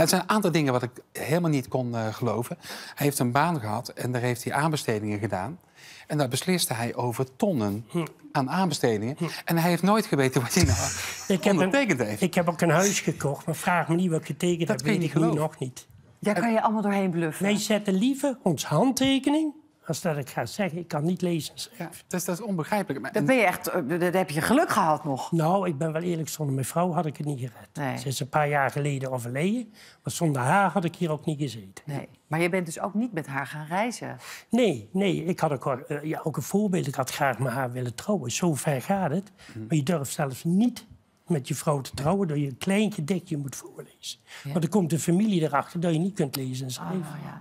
Ja, het zijn een aantal dingen wat ik helemaal niet kon eh, geloven. Hij heeft een baan gehad en daar heeft hij aanbestedingen gedaan. En daar besliste hij over tonnen hm. aan aanbestedingen. Hm. En hij heeft nooit geweten wat hij nou ik heb ondertekend een, heeft. Ik heb ook een huis gekocht, maar vraag me niet wat ik getekend Dat weet ik nu nog niet. Daar kan je allemaal doorheen bluffen. Wij zetten liever ons handtekening als dat ik ga zeggen. Ik kan niet lezen. Ja, dus dat is onbegrijpelijk. Maar... Dat, ben je echt, eh, dat heb je geluk gehad nog. Nou, ik ben wel eerlijk, zonder mijn vrouw had ik het niet gered. Ze is een paar jaar geleden overleden. Maar zonder haar had ik hier ook niet gezeten. Nee. Maar je bent dus ook niet met haar gaan reizen? Nee, nee. Ik had ook, eh, ja, ook een voorbeeld. Ik had graag met haar willen trouwen. Zo ver gaat het. Mhm. Maar je durft zelfs niet met je vrouw te trouwen... door je een klein dikje moet voorlezen. Want dan komt de familie erachter dat je niet kunt lezen en oh, schrijven. ja.